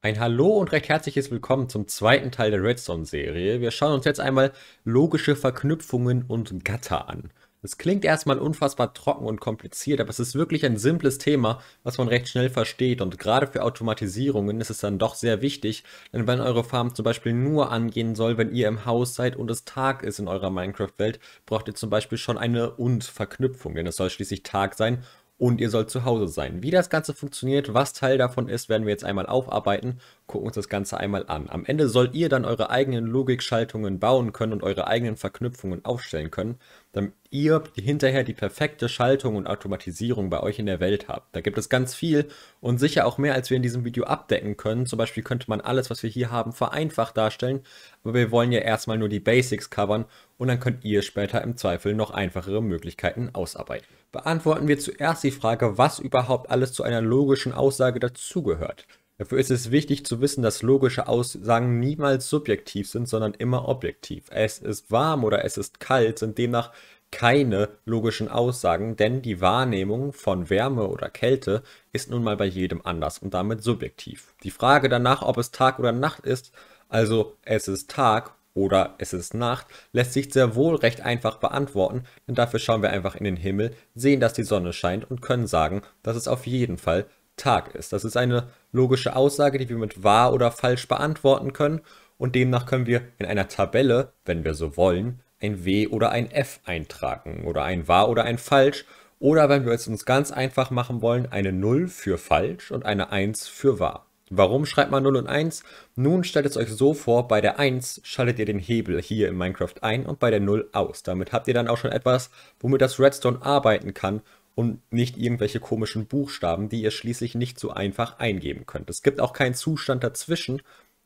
Ein Hallo und recht herzliches Willkommen zum zweiten Teil der Redstone-Serie. Wir schauen uns jetzt einmal logische Verknüpfungen und Gatter an. Das klingt erstmal unfassbar trocken und kompliziert, aber es ist wirklich ein simples Thema, was man recht schnell versteht und gerade für Automatisierungen ist es dann doch sehr wichtig, denn wenn eure Farm zum Beispiel nur angehen soll, wenn ihr im Haus seid und es Tag ist in eurer Minecraft-Welt, braucht ihr zum Beispiel schon eine und-Verknüpfung, denn es soll schließlich Tag sein und ihr sollt zu Hause sein. Wie das Ganze funktioniert, was Teil davon ist, werden wir jetzt einmal aufarbeiten, gucken uns das Ganze einmal an. Am Ende sollt ihr dann eure eigenen Logikschaltungen bauen können und eure eigenen Verknüpfungen aufstellen können damit ihr hinterher die perfekte Schaltung und Automatisierung bei euch in der Welt habt. Da gibt es ganz viel und sicher auch mehr, als wir in diesem Video abdecken können. Zum Beispiel könnte man alles, was wir hier haben, vereinfacht darstellen, aber wir wollen ja erstmal nur die Basics covern und dann könnt ihr später im Zweifel noch einfachere Möglichkeiten ausarbeiten. Beantworten wir zuerst die Frage, was überhaupt alles zu einer logischen Aussage dazugehört. Dafür ist es wichtig zu wissen, dass logische Aussagen niemals subjektiv sind, sondern immer objektiv. Es ist warm oder es ist kalt sind demnach keine logischen Aussagen, denn die Wahrnehmung von Wärme oder Kälte ist nun mal bei jedem anders und damit subjektiv. Die Frage danach, ob es Tag oder Nacht ist, also es ist Tag oder es ist Nacht, lässt sich sehr wohl recht einfach beantworten, denn dafür schauen wir einfach in den Himmel, sehen, dass die Sonne scheint und können sagen, dass es auf jeden Fall Tag ist. Das ist eine logische Aussage, die wir mit wahr oder falsch beantworten können und demnach können wir in einer Tabelle, wenn wir so wollen, ein W oder ein F eintragen oder ein wahr oder ein falsch oder wenn wir es uns ganz einfach machen wollen, eine 0 für falsch und eine 1 für wahr. Warum schreibt man 0 und 1? Nun stellt es euch so vor, bei der 1 schaltet ihr den Hebel hier in Minecraft ein und bei der 0 aus. Damit habt ihr dann auch schon etwas, womit das Redstone arbeiten kann und nicht irgendwelche komischen Buchstaben, die ihr schließlich nicht so einfach eingeben könnt. Es gibt auch keinen Zustand dazwischen,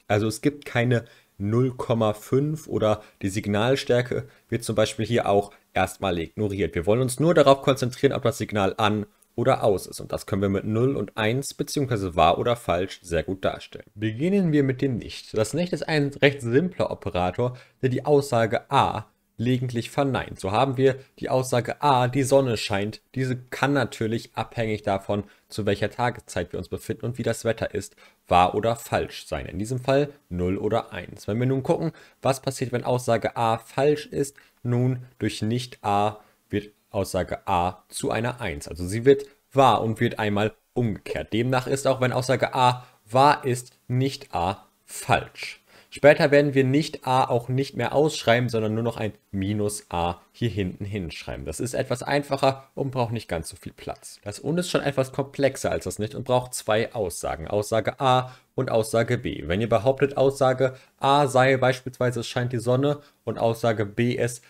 also es gibt keine 0,5 oder die Signalstärke wird zum Beispiel hier auch erstmal ignoriert. Wir wollen uns nur darauf konzentrieren, ob das Signal an oder aus ist. Und das können wir mit 0 und 1 bzw. wahr oder falsch sehr gut darstellen. Beginnen wir mit dem Nicht. Das Nicht ist ein recht simpler Operator, der die Aussage A lediglich verneint. So haben wir die Aussage A, ah, die Sonne scheint. Diese kann natürlich abhängig davon, zu welcher Tageszeit wir uns befinden und wie das Wetter ist, wahr oder falsch sein. In diesem Fall 0 oder 1. Wenn wir nun gucken, was passiert, wenn Aussage A falsch ist, nun durch nicht A wird Aussage A zu einer 1. Also sie wird wahr und wird einmal umgekehrt. Demnach ist auch, wenn Aussage A wahr ist, nicht A falsch. Später werden wir nicht a auch nicht mehr ausschreiben, sondern nur noch ein minus a hier hinten hinschreiben. Das ist etwas einfacher und braucht nicht ganz so viel Platz. Das und ist schon etwas komplexer als das nicht und braucht zwei Aussagen. Aussage a und Aussage b. Wenn ihr behauptet, Aussage a sei beispielsweise es scheint die Sonne und Aussage b ist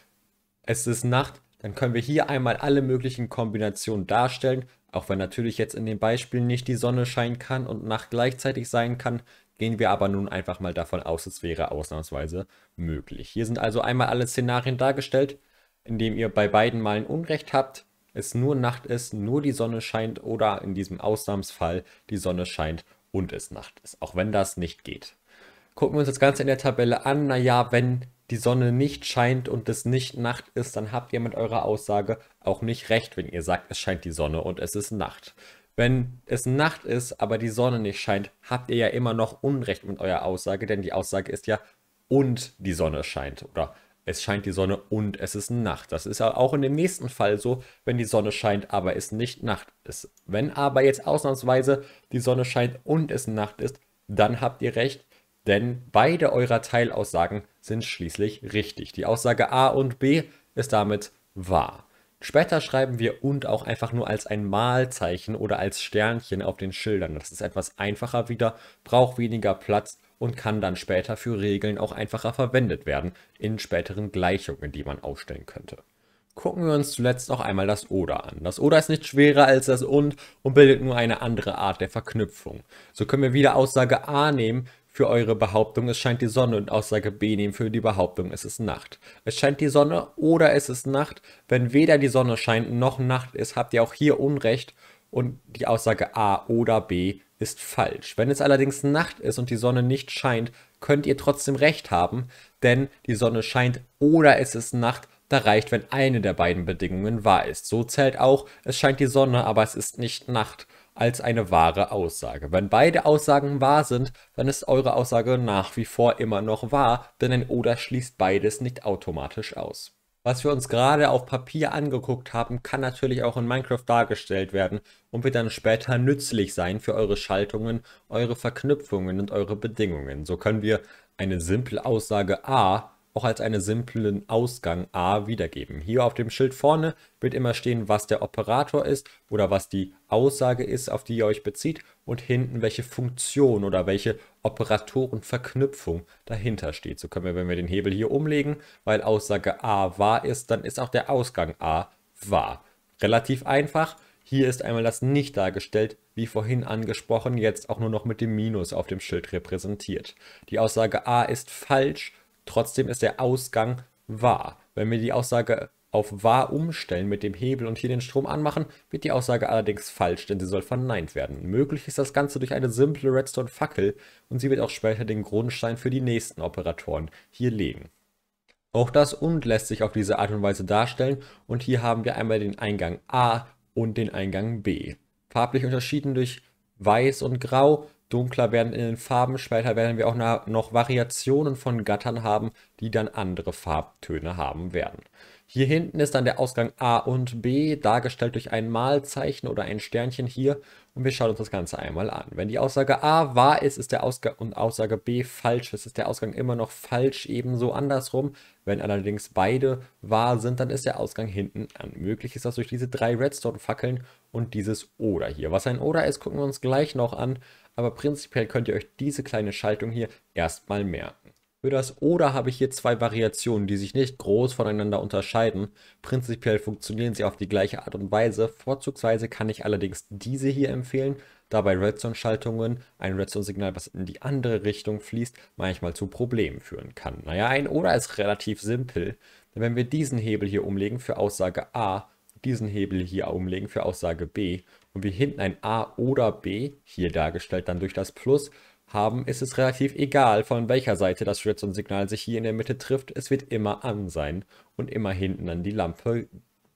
es ist Nacht, dann können wir hier einmal alle möglichen Kombinationen darstellen. Auch wenn natürlich jetzt in dem Beispiel nicht die Sonne scheinen kann und Nacht gleichzeitig sein kann, Gehen wir aber nun einfach mal davon aus, es wäre ausnahmsweise möglich. Hier sind also einmal alle Szenarien dargestellt, indem ihr bei beiden Malen Unrecht habt, es nur Nacht ist, nur die Sonne scheint oder in diesem Ausnahmsfall die Sonne scheint und es Nacht ist, auch wenn das nicht geht. Gucken wir uns das Ganze in der Tabelle an. Naja, wenn die Sonne nicht scheint und es nicht Nacht ist, dann habt ihr mit eurer Aussage auch nicht recht, wenn ihr sagt, es scheint die Sonne und es ist Nacht wenn es Nacht ist, aber die Sonne nicht scheint, habt ihr ja immer noch Unrecht mit eurer Aussage, denn die Aussage ist ja, und die Sonne scheint oder es scheint die Sonne und es ist Nacht. Das ist ja auch in dem nächsten Fall so, wenn die Sonne scheint, aber es nicht Nacht ist. Wenn aber jetzt ausnahmsweise die Sonne scheint und es Nacht ist, dann habt ihr recht, denn beide eurer Teilaussagen sind schließlich richtig. Die Aussage A und B ist damit wahr. Später schreiben wir und auch einfach nur als ein Malzeichen oder als Sternchen auf den Schildern. Das ist etwas einfacher wieder, braucht weniger Platz und kann dann später für Regeln auch einfacher verwendet werden in späteren Gleichungen, die man aufstellen könnte gucken wir uns zuletzt noch einmal das Oder an. Das Oder ist nicht schwerer als das Und und bildet nur eine andere Art der Verknüpfung. So können wir wieder Aussage A nehmen, für eure Behauptung, es scheint die Sonne und Aussage B nehmen für die Behauptung, es ist Nacht. Es scheint die Sonne oder es ist Nacht. Wenn weder die Sonne scheint noch Nacht ist, habt ihr auch hier Unrecht und die Aussage A oder B ist falsch. Wenn es allerdings Nacht ist und die Sonne nicht scheint, könnt ihr trotzdem recht haben, denn die Sonne scheint oder es ist Nacht. Da reicht, wenn eine der beiden Bedingungen wahr ist. So zählt auch, es scheint die Sonne, aber es ist nicht Nacht als eine wahre Aussage. Wenn beide Aussagen wahr sind, dann ist eure Aussage nach wie vor immer noch wahr, denn ein Oder schließt beides nicht automatisch aus. Was wir uns gerade auf Papier angeguckt haben, kann natürlich auch in Minecraft dargestellt werden und wird dann später nützlich sein für eure Schaltungen, eure Verknüpfungen und eure Bedingungen. So können wir eine simple Aussage A auch als einen simplen Ausgang A wiedergeben. Hier auf dem Schild vorne wird immer stehen, was der Operator ist oder was die Aussage ist, auf die ihr euch bezieht und hinten welche Funktion oder welche Operatorenverknüpfung dahinter steht. So können wir, wenn wir den Hebel hier umlegen, weil Aussage A wahr ist, dann ist auch der Ausgang A wahr. Relativ einfach. Hier ist einmal das nicht dargestellt, wie vorhin angesprochen, jetzt auch nur noch mit dem Minus auf dem Schild repräsentiert. Die Aussage A ist falsch, Trotzdem ist der Ausgang wahr. Wenn wir die Aussage auf wahr umstellen mit dem Hebel und hier den Strom anmachen, wird die Aussage allerdings falsch, denn sie soll verneint werden. Möglich ist das Ganze durch eine simple Redstone-Fackel und sie wird auch später den Grundstein für die nächsten Operatoren hier legen. Auch das und lässt sich auf diese Art und Weise darstellen und hier haben wir einmal den Eingang A und den Eingang B. Farblich unterschieden durch weiß und grau, dunkler werden in den Farben. Später werden wir auch noch Variationen von Gattern haben, die dann andere Farbtöne haben werden. Hier hinten ist dann der Ausgang A und B, dargestellt durch ein Malzeichen oder ein Sternchen hier. Und wir schauen uns das Ganze einmal an. Wenn die Aussage A wahr ist, ist der Ausgang und Aussage B falsch ist, ist der Ausgang immer noch falsch, ebenso andersrum. Wenn allerdings beide wahr sind, dann ist der Ausgang hinten an. Möglich ist das durch diese drei Redstone-Fackeln und dieses Oder hier. Was ein Oder ist, gucken wir uns gleich noch an, aber prinzipiell könnt ihr euch diese kleine Schaltung hier erstmal merken. Für das Oder habe ich hier zwei Variationen, die sich nicht groß voneinander unterscheiden. Prinzipiell funktionieren sie auf die gleiche Art und Weise. Vorzugsweise kann ich allerdings diese hier empfehlen, da bei Redstone-Schaltungen ein Redstone-Signal, was in die andere Richtung fließt, manchmal zu Problemen führen kann. Naja, ein Oder ist relativ simpel. denn Wenn wir diesen Hebel hier umlegen für Aussage A diesen Hebel hier umlegen für Aussage B und wir hinten ein A oder B, hier dargestellt dann durch das Plus, haben, ist es relativ egal, von welcher Seite das Redstone-Signal sich hier in der Mitte trifft. Es wird immer an sein und immer hinten an die Lampe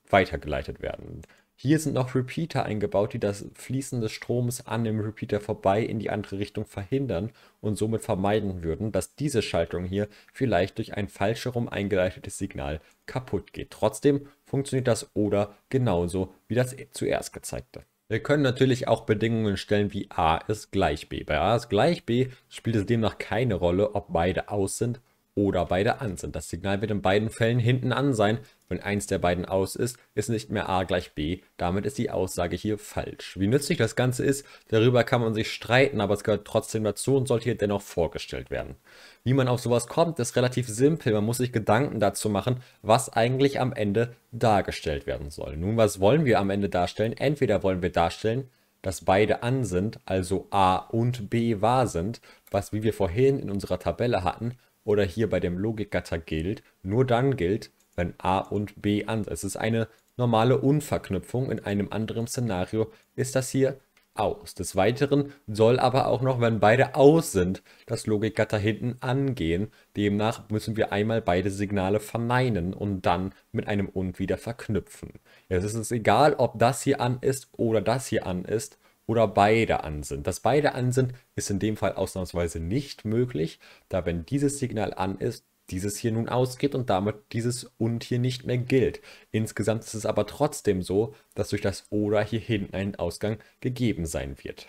weitergeleitet werden. Hier sind noch Repeater eingebaut, die das Fließen des Stroms an dem Repeater vorbei in die andere Richtung verhindern und somit vermeiden würden, dass diese Schaltung hier vielleicht durch ein falsch herum eingeleitetes Signal kaputt geht. Trotzdem funktioniert das oder genauso wie das zuerst gezeigte. Wir können natürlich auch Bedingungen stellen wie a ist gleich b. Bei a ist gleich b spielt es demnach keine Rolle, ob beide aus sind oder beide an sind. Das Signal wird in beiden Fällen hinten an sein. Wenn eins der beiden aus ist, ist nicht mehr a gleich b. Damit ist die Aussage hier falsch. Wie nützlich das Ganze ist, darüber kann man sich streiten, aber es gehört trotzdem dazu und sollte hier dennoch vorgestellt werden. Wie man auf sowas kommt, ist relativ simpel. Man muss sich Gedanken dazu machen, was eigentlich am Ende dargestellt werden soll. Nun, was wollen wir am Ende darstellen? Entweder wollen wir darstellen, dass beide an sind, also a und b wahr sind, was wie wir vorhin in unserer Tabelle hatten, oder hier bei dem Logikgatter gilt, nur dann gilt, wenn A und B an. Es ist eine normale Unverknüpfung. In einem anderen Szenario ist das hier aus. Des Weiteren soll aber auch noch, wenn beide aus sind, das Logikgatter hinten angehen. Demnach müssen wir einmal beide Signale verneinen und dann mit einem und wieder verknüpfen. Jetzt ist es egal, ob das hier an ist oder das hier an ist oder beide an sind. Dass beide an sind, ist in dem Fall ausnahmsweise nicht möglich, da wenn dieses Signal an ist, dieses hier nun ausgeht und damit dieses und hier nicht mehr gilt. Insgesamt ist es aber trotzdem so, dass durch das oder hier hinten ein Ausgang gegeben sein wird.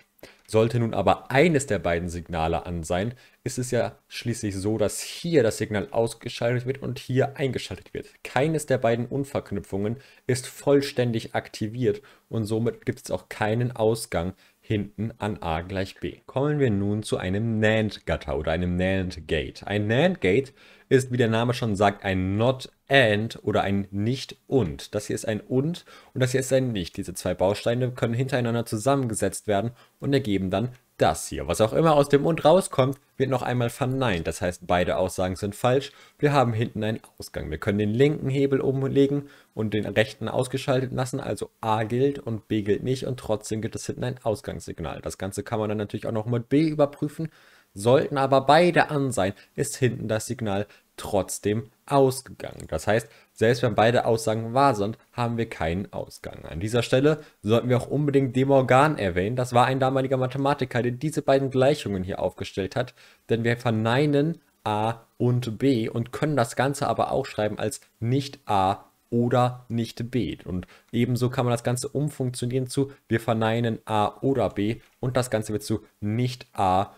Sollte nun aber eines der beiden Signale an sein, ist es ja schließlich so, dass hier das Signal ausgeschaltet wird und hier eingeschaltet wird. Keines der beiden Unverknüpfungen ist vollständig aktiviert und somit gibt es auch keinen Ausgang hinten an a gleich b. Kommen wir nun zu einem NAND-Gatter oder einem NAND-Gate. Ein NAND-Gate ist, wie der Name schon sagt, ein Not AND oder ein Nicht und. Das hier ist ein und und das hier ist ein Nicht. Diese zwei Bausteine können hintereinander zusammengesetzt werden und ergeben dann das hier, was auch immer aus dem Mund rauskommt, wird noch einmal verneint. Das heißt, beide Aussagen sind falsch. Wir haben hinten einen Ausgang. Wir können den linken Hebel umlegen und den rechten ausgeschaltet lassen. Also A gilt und B gilt nicht und trotzdem gibt es hinten ein Ausgangssignal. Das Ganze kann man dann natürlich auch noch mit B überprüfen. Sollten aber beide an sein, ist hinten das Signal trotzdem ausgegangen. Das heißt, selbst wenn beide Aussagen wahr sind, haben wir keinen Ausgang. An dieser Stelle sollten wir auch unbedingt Demorgan erwähnen. Das war ein damaliger Mathematiker, der diese beiden Gleichungen hier aufgestellt hat. Denn wir verneinen A und B und können das Ganze aber auch schreiben als nicht A oder nicht B. Und ebenso kann man das Ganze umfunktionieren zu wir verneinen A oder B und das Ganze wird zu nicht A oder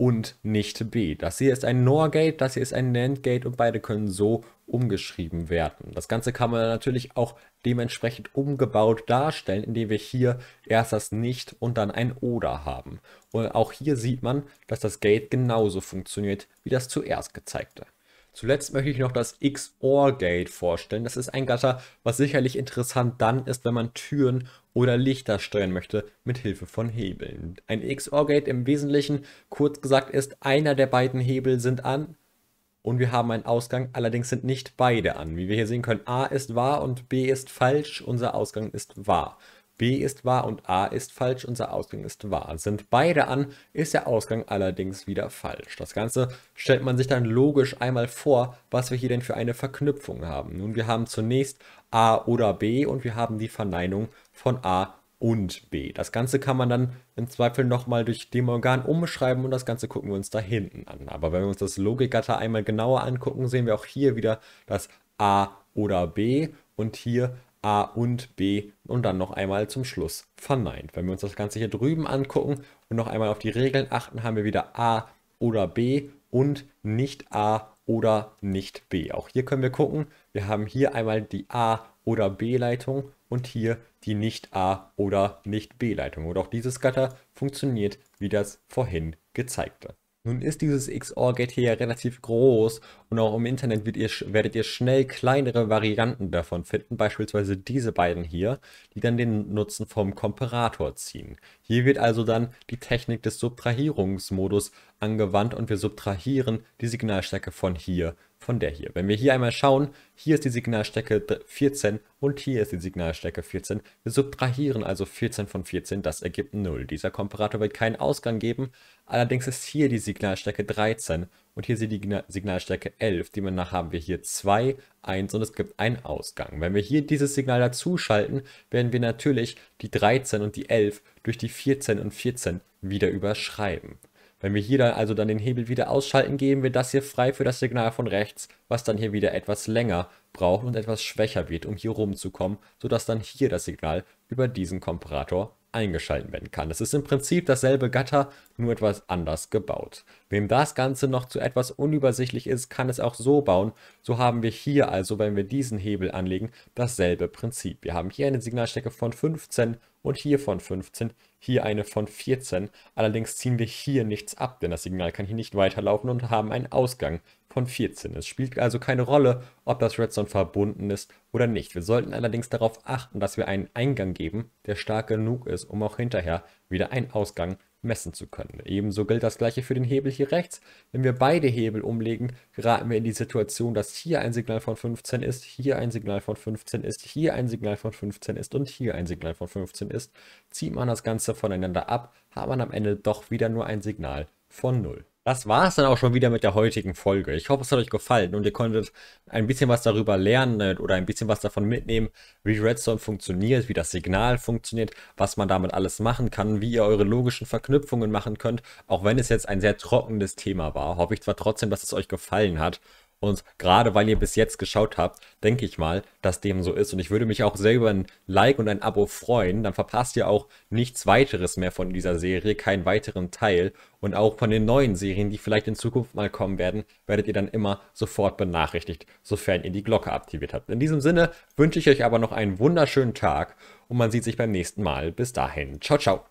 und nicht B. Das hier ist ein NOR-Gate, das hier ist ein NAND-Gate und beide können so umgeschrieben werden. Das Ganze kann man natürlich auch dementsprechend umgebaut darstellen, indem wir hier erst das Nicht und dann ein Oder haben. Und auch hier sieht man, dass das Gate genauso funktioniert wie das zuerst gezeigte. Zuletzt möchte ich noch das XOR-Gate vorstellen. Das ist ein Gatter, was sicherlich interessant dann ist, wenn man Türen oder Lichter steuern möchte mit Hilfe von Hebeln. Ein XOR-Gate im Wesentlichen, kurz gesagt, ist einer der beiden Hebel sind an und wir haben einen Ausgang, allerdings sind nicht beide an. Wie wir hier sehen können, A ist wahr und B ist falsch, unser Ausgang ist wahr. B ist wahr und A ist falsch, unser Ausgang ist wahr. Sind beide an, ist der Ausgang allerdings wieder falsch. Das Ganze stellt man sich dann logisch einmal vor, was wir hier denn für eine Verknüpfung haben. Nun, wir haben zunächst A oder B und wir haben die Verneinung von A und B. Das Ganze kann man dann im Zweifel nochmal durch dem Organ umschreiben und das Ganze gucken wir uns da hinten an. Aber wenn wir uns das Logikgatter einmal genauer angucken, sehen wir auch hier wieder das A oder B und hier A und B und dann noch einmal zum Schluss verneint. Wenn wir uns das Ganze hier drüben angucken und noch einmal auf die Regeln achten, haben wir wieder A oder B und nicht A oder nicht B. Auch hier können wir gucken, wir haben hier einmal die A oder B-Leitung und hier die nicht A oder nicht B-Leitung. Und auch dieses Gatter funktioniert wie das vorhin gezeigte. Nun ist dieses xor gate hier ja relativ groß und auch im Internet ihr, werdet ihr schnell kleinere Varianten davon finden, beispielsweise diese beiden hier, die dann den Nutzen vom Komparator ziehen. Hier wird also dann die Technik des Subtrahierungsmodus angewandt und wir subtrahieren die Signalstärke von hier von der hier. Wenn wir hier einmal schauen, hier ist die Signalstärke 14 und hier ist die Signalstärke 14. Wir subtrahieren also 14 von 14, das ergibt 0. Dieser Komparator wird keinen Ausgang geben, allerdings ist hier die Signalstärke 13 und hier ist die Signalstärke 11. Demnach haben wir hier 2, 1 und es gibt einen Ausgang. Wenn wir hier dieses Signal dazu schalten, werden wir natürlich die 13 und die 11 durch die 14 und 14 wieder überschreiben. Wenn wir hier dann also dann den Hebel wieder ausschalten, geben wir das hier frei für das Signal von rechts, was dann hier wieder etwas länger braucht und etwas schwächer wird, um hier rumzukommen, sodass dann hier das Signal über diesen Komparator eingeschalten werden kann. Das ist im Prinzip dasselbe Gatter, nur etwas anders gebaut. Wem das Ganze noch zu etwas unübersichtlich ist, kann es auch so bauen. So haben wir hier also, wenn wir diesen Hebel anlegen, dasselbe Prinzip. Wir haben hier eine Signalstärke von 15 und hier von 15, hier eine von 14. Allerdings ziehen wir hier nichts ab, denn das Signal kann hier nicht weiterlaufen und haben einen Ausgang von 14. Es spielt also keine Rolle, ob das Redstone verbunden ist oder nicht. Wir sollten allerdings darauf achten, dass wir einen Eingang geben, der stark genug ist, um auch hinterher wieder einen Ausgang zu messen zu können. Ebenso gilt das gleiche für den Hebel hier rechts. Wenn wir beide Hebel umlegen, geraten wir in die Situation, dass hier ein Signal von 15 ist, hier ein Signal von 15 ist, hier ein Signal von 15 ist und hier ein Signal von 15 ist. Zieht man das Ganze voneinander ab, hat man am Ende doch wieder nur ein Signal von 0 das war es dann auch schon wieder mit der heutigen Folge. Ich hoffe, es hat euch gefallen und ihr konntet ein bisschen was darüber lernen oder ein bisschen was davon mitnehmen, wie Redstone funktioniert, wie das Signal funktioniert, was man damit alles machen kann, wie ihr eure logischen Verknüpfungen machen könnt. Auch wenn es jetzt ein sehr trockenes Thema war, hoffe ich zwar trotzdem, dass es euch gefallen hat. Und gerade weil ihr bis jetzt geschaut habt, denke ich mal, dass dem so ist. Und ich würde mich auch sehr über ein Like und ein Abo freuen. Dann verpasst ihr auch nichts weiteres mehr von dieser Serie, keinen weiteren Teil. Und auch von den neuen Serien, die vielleicht in Zukunft mal kommen werden, werdet ihr dann immer sofort benachrichtigt, sofern ihr die Glocke aktiviert habt. In diesem Sinne wünsche ich euch aber noch einen wunderschönen Tag und man sieht sich beim nächsten Mal. Bis dahin. Ciao, ciao.